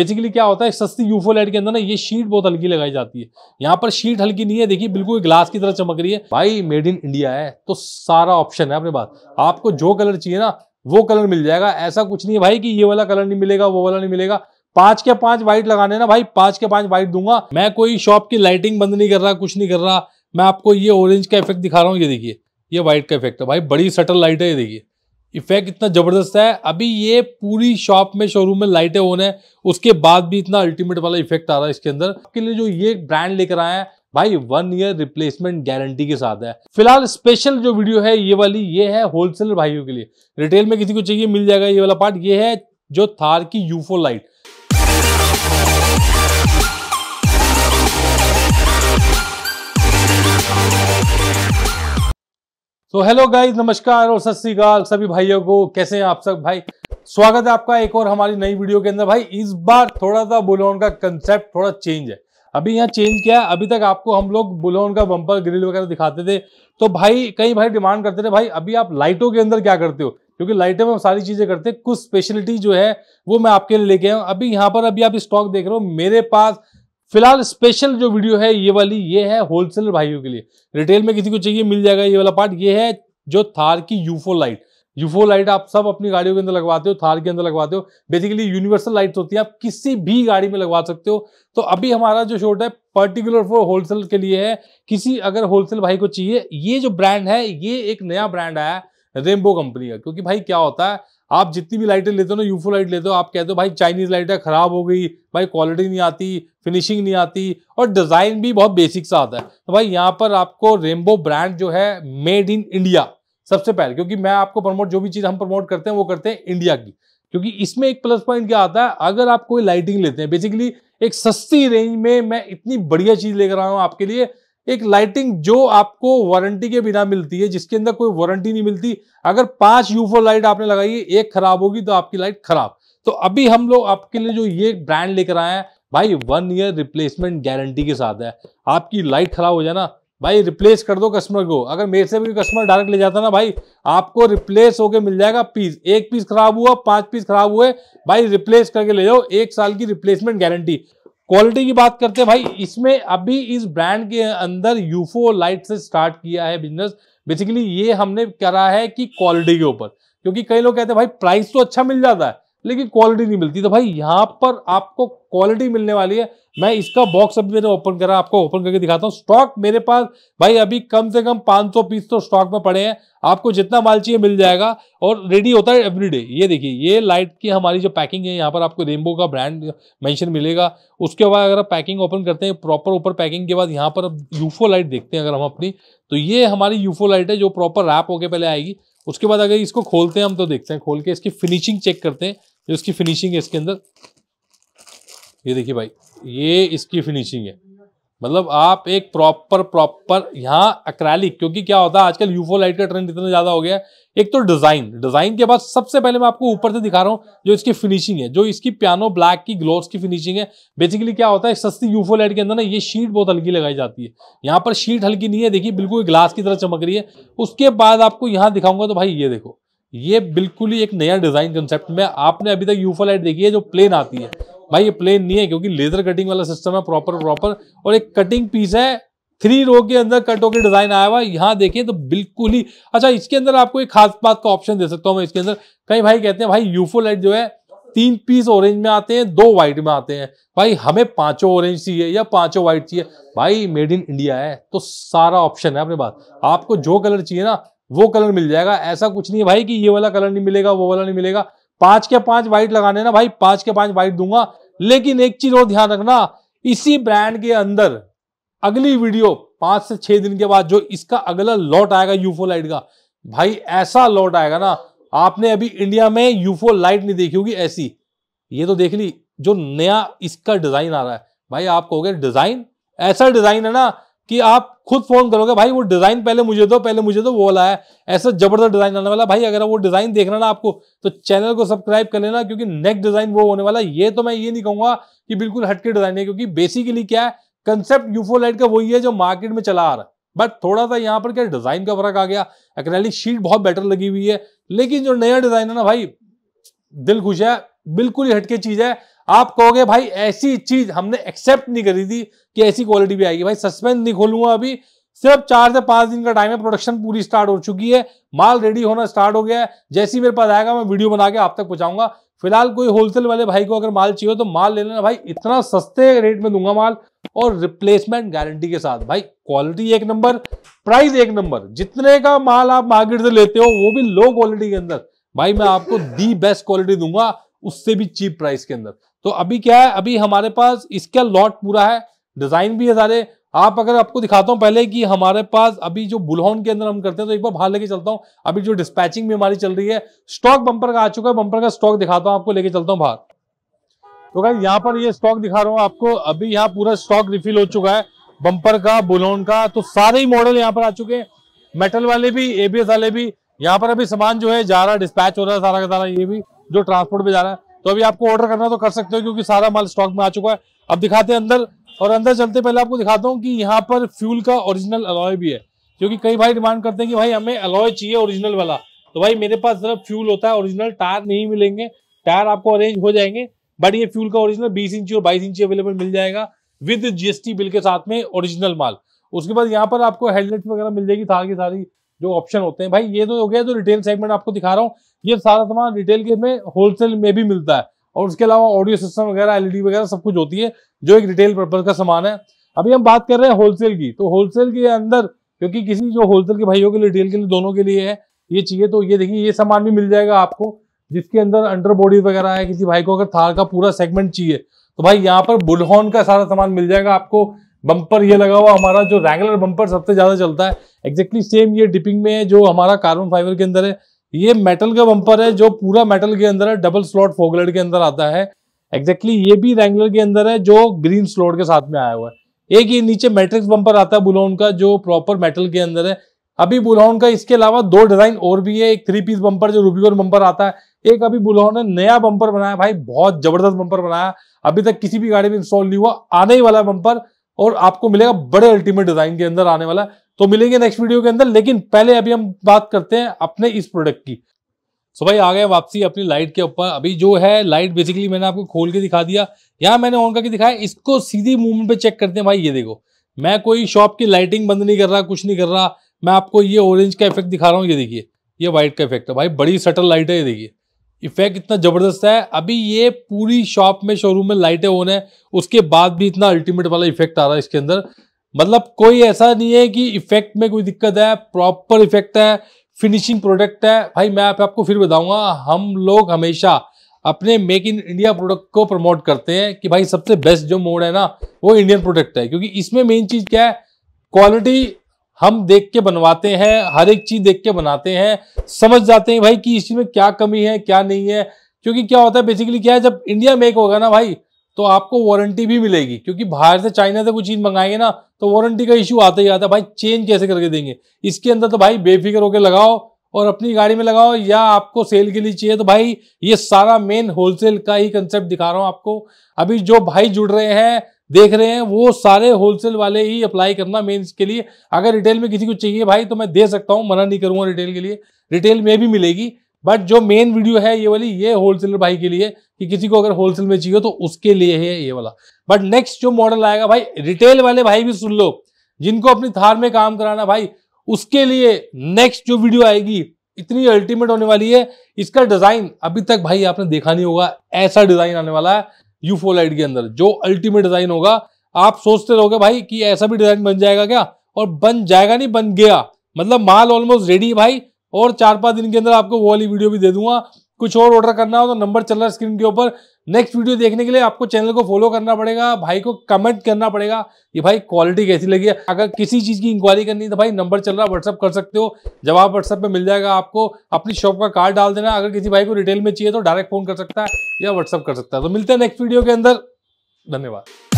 basically क्या होता है सस्ती यूफो लाइट के अंदर ना ये शीट बहुत हल्की लगाई जाती है यहाँ पर शीट हल्की नहीं है देखिए बिल्कुल ग्लास की तरह चमक रही है भाई मेड इन इंडिया है तो सारा ऑप्शन है अपने पास आपको जो कलर चाहिए ना वो कलर मिल जाएगा ऐसा कुछ नहीं है भाई कि ये वाला कलर नहीं मिलेगा वो वाला नहीं मिलेगा पांच के पांच व्हाइट लगाने ना भाई पांच के पांच व्हाइट दूंगा मैं कोई शॉप की लाइटिंग बंद नहीं कर रहा कुछ नहीं कर रहा मैं आपको ये ऑरेंज का इफेक्ट दिखा रहा हूँ ये देखिए ये व्हाइट का इफेक्ट है भाई बड़ी सटल लाइट है ये देखिए इफेक्ट इतना ज़बरदस्त है अभी ये पूरी शॉप में शोरूम में लाइटें होने उसके बाद भी इतना अल्टीमेट वाला इफेक्ट आ रहा है इसके अंदर आपके लिए जो ये ब्रांड लेकर आए हैं भाई वन ईयर रिप्लेसमेंट गारंटी के साथ है फिलहाल स्पेशल जो वीडियो है ये वाली ये है होलसेलर भाइयों के लिए रिटेल में किसी को चाहिए मिल जाएगा ये वाला पार्ट ये है जो थार की UFO light so hello guys नमस्कार और सत श्रीकाल सभी भाइयों को कैसे हैं आप सब भाई स्वागत है आपका एक और हमारी नई वीडियो के अंदर भाई इस बार थोड़ा सा बुलोन का कंसेप्ट थोड़ा चेंज है अभी यहाँ चेंज किया है अभी तक आपको हम लोग बुलोन का बम्पर ग्रिल वगैरह दिखाते थे तो भाई कई भाई डिमांड करते थे भाई अभी आप लाइटों के अंदर क्या करते हो क्योंकि लाइटों में हम सारी चीज़ें करते हैं कुछ स्पेशलिटी जो है वो मैं आपके लिए लेके आया हूँ अभी यहाँ पर अभी आप स्टॉक देख रहे हो मेरे पास फिलहाल स्पेशल जो वीडियो है ये वाली ये है होलसेलर भाइयों के लिए रिटेल में किसी को चाहिए मिल जाएगा ये वाला पार्ट ये है जो थार की यूफो लाइट यूफो लाइट आप सब अपनी गाड़ियों के अंदर लगवाते हो थार के अंदर लगवाते हो बेसिकली यूनिवर्सल लाइट होती है आप किसी भी गाड़ी में लगवा सकते हो तो अभी हमारा जो शोट है पर्टिकुलर फॉर होलसेल के लिए है किसी अगर होलसेल भाई को चाहिए ये जो ब्रांड है ये एक नया ब्रांड आया है रेमबो कंपनी का क्योंकि भाई क्या होता है आप जितनी भी लाइटें लेते हो ना यूफो लाइट लेते हो आप कहते हो भाई चाइनीज लाइट है खराब हो गई भाई क्वालिटी नहीं आती फिनिशिंग नहीं आती और डिज़ाइन भी बहुत बेसिक सा आता है तो भाई यहाँ पर आपको रेमबो ब्रांड जो है मेड इन इंडिया सबसे पहले क्योंकि मैं आपको प्रमोट जो भी चीज़ हम प्रमोट करते हैं वो करते हैं इंडिया की क्योंकि इसमें एक प्लस पॉइंट क्या आता है अगर आप कोई लाइटिंग लेते हैं बेसिकली एक सस्ती रेंज में मैं इतनी बढ़िया चीज़ लेकर आया हूँ आपके लिए एक लाइटिंग जो आपको वारंटी के बिना मिलती है जिसके अंदर कोई वारंटी नहीं मिलती अगर पांच यूफो लाइट आपने लगाई है एक खराब होगी तो आपकी लाइट खराब तो अभी हम लोग आपके लिए जो ये ब्रांड लेकर आए हैं भाई वन ईयर रिप्लेसमेंट गारंटी के साथ है आपकी लाइट खराब हो जाए ना भाई रिप्लेस कर दो कस्टमर को अगर मेरे से भी कस्टमर डायरेक्ट ले जाता ना भाई आपको रिप्लेस होके मिल जाएगा पीस एक पीस खराब हुआ पांच पीस खराब हुए भाई रिप्लेस करके ले जाओ एक साल की रिप्लेसमेंट गारंटी क्वालिटी की बात करते हैं भाई इसमें अभी इस ब्रांड के अंदर यूफो लाइट से स्टार्ट किया है बिजनेस बेसिकली ये हमने करा है कि क्वालिटी के ऊपर क्योंकि कई लोग कहते हैं भाई प्राइस तो अच्छा मिल जाता है लेकिन क्वालिटी नहीं मिलती तो भाई यहाँ पर आपको क्वालिटी मिलने वाली है मैं इसका बॉक्स अभी मैंने ओपन करा आपको ओपन करके दिखाता हूँ स्टॉक मेरे पास भाई अभी कम से कम 500 पीस तो स्टॉक में पड़े हैं आपको जितना माल चाहिए मिल जाएगा और रेडी होता है एवरीडे ये देखिए ये लाइट की हमारी जो पैकिंग है यहाँ पर आपको रेनबो का ब्रांड मैंशन मिलेगा उसके बाद अगर आप पैकिंग ओपन करते हैं प्रॉपर ऊपर पैकिंग के बाद यहाँ पर अब यूफो लाइट देखते हैं अगर हम अपनी तो ये हमारी यूफो लाइट है जो प्रॉपर रैप होकर पहले आएगी उसके बाद अगर इसको खोलते हैं हम तो देखते हैं खोल के इसकी फिनिशिंग चेक करते हैं जो इसकी फिनिशिंग है इसके अंदर ये देखिए भाई ये इसकी फिनिशिंग है मतलब आप एक प्रॉपर प्रॉपर यहाँ अक्रैलिक क्योंकि क्या होता है आजकल यूफो लाइट का ट्रेंड इतना ज़्यादा हो गया है एक तो डिज़ाइन डिज़ाइन के बाद सबसे पहले मैं आपको ऊपर से दिखा रहा हूँ जो इसकी फिनिशिंग है जो इसकी पियानो ब्लैक की ग्लोव की फिनिशिंग है बेसिकली क्या होता है सस्ती यूफो लाइट के अंदर ना ये शीट बहुत हल्की लगाई जाती है यहाँ पर शीट हल्की नहीं है देखिए बिल्कुल ग्लास की तरह चमक रही है उसके बाद आपको यहाँ दिखाऊंगा तो भाई ये देखो ये बिल्कुल ही एक नया डिजाइन कंसेप्ट में आपने अभी तक यूफो लाइट देखी है जो प्लेन आती है भाई ये प्लेन नहीं है क्योंकि लेजर कटिंग वाला सिस्टम है प्रॉपर प्रॉपर और एक कटिंग पीस है थ्री रो के अंदर कट होकर डिजाइन आया हुआ यहाँ देखिए तो बिल्कुल ही अच्छा इसके अंदर आपको एक खास बात का ऑप्शन दे सकता हूँ मैं इसके अंदर कई भाई कहते हैं भाई यूफो लाइट जो है तीन पीस ऑरेंज में आते हैं दो व्हाइट में आते हैं भाई हमें पांचों ऑरेंज चाहिए या पांचों व्हाइट चाहिए भाई मेड इन इंडिया है तो सारा ऑप्शन है अपने पास आपको जो कलर चाहिए ना वो कलर मिल जाएगा ऐसा कुछ नहीं है भाई कि ये वाला कलर नहीं मिलेगा वो वाला नहीं मिलेगा पांच के पांच व्हाइट लगाने ना भाई पांच के पांच व्हाइट दूंगा लेकिन एक चीज और ध्यान रखना इसी ब्रांड के अंदर अगली वीडियो पांच से छह दिन के बाद जो इसका अगला लॉट आएगा यूफो लाइट का भाई ऐसा लॉट आएगा ना आपने अभी इंडिया में यूफो लाइट नहीं देखी होगी ऐसी ये तो देख ली जो नया इसका डिजाइन आ रहा है भाई आप कहोगे डिजाइन ऐसा डिजाइन है ना कि आप खुद फोन करोगे भाई वो डिजाइन पहले मुझे दो पहले मुझे दो वो वाला है ऐसा जबरदस्त डिजाइन आने वाला भाई अगर वो डिजाइन देखना ना आपको तो चैनल को सब्सक्राइब कर लेना क्योंकि नेक्स्ट डिजाइन वो होने वाला ये तो मैं ये नहीं कहूंगा कि बिल्कुल हटके डिजाइन है क्योंकि बेसिकली क्या है कंसेप्ट यूफो लाइट का वही है जो मार्केट में चला आ रहा है बट थोड़ा सा यहाँ पर क्या डिजाइन का फर्क आ गया एक्रैलिक शीट बहुत बेटर लगी हुई है लेकिन जो नया डिजाइन है ना भाई दिल खुश है बिल्कुल ही हटके चीज है आप कहोगे भाई ऐसी चीज हमने एक्सेप्ट नहीं करी थी कि ऐसी क्वालिटी भी आएगी भाई सस्पेंस नहीं खोलूंगा अभी सिर्फ चार से पांच दिन का टाइम है प्रोडक्शन पूरी स्टार्ट हो चुकी है माल रेडी होना स्टार्ट हो गया है जैसे ही मेरे पास आएगा मैं वीडियो बना के आप तक पहुंचाऊंगा फिलहाल कोई होलसेल वाले भाई को अगर माल चाहिए तो माल ले लेना भाई इतना सस्ते रेट में दूंगा माल और रिप्लेसमेंट गारंटी के साथ भाई क्वालिटी एक नंबर प्राइस एक नंबर जितने का माल आप मार्केट से लेते हो वो भी लो क्वालिटी के अंदर भाई मैं आपको दी बेस्ट क्वालिटी दूंगा उससे भी चीप प्राइस के अंदर तो अभी क्या है अभी हमारे पास इसका लॉट पूरा है डिजाइन भी है सारे आप अगर आपको दिखाता हूं पहले कि हमारे पास अभी जो बुलहन के अंदर हम करते हैं तो एक बार बाहर लेके चलता हूं अभी जो डिस्पैचिंग भी हमारी चल रही है स्टॉक बंपर का आ चुका है बंपर का स्टॉक दिखाता हूं आपको लेके चलता हूँ बाहर तो क्या यहाँ पर ये स्टॉक दिखा रहा हूं आपको अभी यहाँ पूरा स्टॉक रिफिल हो चुका है बंपर का बुलोन का तो सारे ही मॉडल यहाँ पर आ चुके हैं मेटल वाले भी एबीएस वाले भी यहाँ पर अभी सामान जो है जा रहा डिस्पैच हो रहा है सारा का सारा ये भी जो ट्रांसपोर्ट में जा रहा है तो अभी आपको ऑर्डर करना तो कर सकते हो क्योंकि सारा माल स्टॉक में आ चुका है अब दिखाते हैं अंदर और अंदर चलते पहले आपको दिखाता हूँ कि यहाँ पर फ्यूल का ओरिजिनल अलॉय भी है क्योंकि कई भाई डिमांड करते हैं कि भाई हमें अलॉय चाहिए ओरिजिनल वाला तो भाई मेरे पास सिर्फ फ्यूल होता है ओरिजिनल टायर नहीं मिलेंगे टायर आपको अरेंज हो जाएंगे बट ये फ्यूल का ओरिजिनल बीस इंची और बाईस इंची अवेलेबल मिल जाएगा विद जीएसटी बिल के साथ में ओरिजिनल माल उसके बाद यहाँ पर आपको हेलमेट वगैरह मिल जाएगी सारी की सारी जो ऑप्शन होते हैं भाई ये तो हो गया जो रिटेल सेगमेंट आपको दिखा रहा हूँ ये सारा सामान रिटेल के में होलसेल में भी मिलता है और उसके अलावा ऑडियो सिस्टम वगैरह एलईडी वगैरह सब कुछ होती है जो एक रिटेल पर्पज का सामान है अभी हम बात कर रहे हैं होलसेल की तो होलसेल के अंदर क्योंकि किसी जो होलसेल के भाइयों के लिए रिटेल के लिए दोनों के लिए है ये चाहिए तो ये देखिए ये सामान भी मिल जाएगा आपको जिसके अंदर अंडर बॉडी वगैरह है किसी भाई को अगर थार का पूरा सेगमेंट चाहिए तो भाई यहाँ पर बुलहॉन का सारा सामान मिल जाएगा आपको बम्पर ये लगा हुआ हमारा जो रेगुलर बम्पर सबसे ज़्यादा चलता है एग्जैक्टली सेम ये डिपिंग में है जो हमारा कार्बन फाइबर के अंदर है ये मेटल का बम्पर है जो पूरा मेटल के अंदर है डबल स्लॉट फोगलेट के अंदर आता है एग्जैक्टली exactly ये भी रेंगुलर के अंदर है जो ग्रीन स्लॉट के साथ में आया हुआ है एक ये नीचे मैट्रिक्स बम्पर आता है बुलाउन का जो प्रॉपर मेटल के अंदर है अभी बुलाउन का इसके अलावा दो डिजाइन और भी है एक थ्री पीस बम्पर जो रूबिकॉन बम्पर आता है एक अभी बुलाउन ने नया बम्पर बनाया भाई बहुत जबरदस्त बम्पर बनाया अभी तक किसी भी गाड़ी में इंस्टॉल नहीं हुआ आने ही वाला बम्पर और आपको मिलेगा बड़े अल्टीमेट डिजाइन के अंदर आने वाला तो मिलेंगे नेक्स्ट वीडियो के अंदर लेकिन पहले अभी हम बात करते हैं अपने इस प्रोडक्ट की सो भाई आ गए वापसी अपनी लाइट के ऊपर अभी जो है लाइट बेसिकली मैंने आपको खोल के दिखा दिया यहाँ मैंने ऑन करके दिखाया इसको सीधी मूवमेंट पे चेक करते हैं भाई ये देखो मैं कोई शॉप की लाइटिंग बंद नहीं कर रहा कुछ नहीं कर रहा मैं आपको ये ऑरेंज का इफेक्ट दिखा रहा हूँ ये देखिए ये व्हाइट का इफेक्ट है भाई बड़ी सटल लाइट है ये देखिए इफेक्ट इतना ज़बरदस्त है अभी ये पूरी शॉप में शोरूम में लाइटें होने उसके बाद भी इतना अल्टीमेट वाला इफेक्ट आ रहा है इसके अंदर मतलब कोई ऐसा नहीं है कि इफेक्ट में कोई दिक्कत है प्रॉपर इफेक्ट है फिनिशिंग प्रोडक्ट है भाई मैं आप आपको फिर बताऊंगा हम लोग हमेशा अपने मेक इन इंडिया प्रोडक्ट को प्रमोट करते हैं कि भाई सबसे बेस्ट जो मोड है ना वो इंडियन प्रोडक्ट है क्योंकि इसमें मेन चीज़ क्या है क्वालिटी हम देख के बनवाते हैं हर एक चीज देख के बनाते हैं समझ जाते हैं भाई कि इस चीज में क्या कमी है क्या नहीं है क्योंकि क्या होता है बेसिकली क्या है जब इंडिया मेक होगा ना भाई तो आपको वारंटी भी मिलेगी क्योंकि बाहर से चाइना से कोई चीज़ मंगाएंगे ना तो वारंटी का इश्यू आता ही आता है भाई चेंज कैसे करके देंगे इसके अंदर तो भाई बेफिक्र होकर लगाओ और अपनी गाड़ी में लगाओ या आपको सेल के लिए चाहिए तो भाई ये सारा मेन होलसेल का ही कंसेप्ट दिखा रहा हूँ आपको अभी जो भाई जुड़ रहे हैं देख रहे हैं वो सारे होलसेल वाले ही अप्लाई करना मेन के लिए अगर रिटेल में किसी को चाहिए भाई तो मैं दे सकता हूँ मना नहीं करूँगा रिटेल के लिए रिटेल में भी मिलेगी बट जो मेन वीडियो है ये वाली ये होलसेलर भाई के लिए कि किसी को अगर होलसेल में चाहिए तो उसके लिए है ये वाला बट नेक्स्ट जो मॉडल आएगा भाई रिटेल वाले भाई भी सुन लो जिनको अपनी थार में काम कराना भाई उसके लिए नेक्स्ट जो वीडियो आएगी इतनी अल्टीमेट होने वाली है इसका डिजाइन अभी तक भाई आपने देखा नहीं होगा ऐसा डिजाइन आने वाला है यूफोलाइट के अंदर जो अल्टीमेट डिजाइन होगा आप सोचते रहोगे भाई कि ऐसा भी डिजाइन बन जाएगा क्या और बन जाएगा नहीं बन गया मतलब माल ऑलमोस्ट रेडी है भाई और चार पांच दिन के अंदर आपको वो वाली वीडियो भी दे दूंगा कुछ और ऑर्डर करना हो तो नंबर चल रहा है स्क्रीन के ऊपर नेक्स्ट वीडियो देखने के लिए आपको चैनल को फॉलो करना पड़ेगा भाई को कमेंट करना पड़ेगा कि भाई क्वालिटी कैसी लगी है अगर किसी चीज़ की इंक्वायरी करनी है तो भाई नंबर चल रहा है व्हाट्सअप कर सकते हो जवाब व्हाट्सअप पे मिल जाएगा आपको अपनी शॉप का कार्ड डाल देना अगर किसी भाई को रिटेल में चाहिए तो डायरेक्ट फोन कर सकता है या व्हाट्सअप कर सकता है तो मिलते हैं नेक्स्ट वीडियो के अंदर धन्यवाद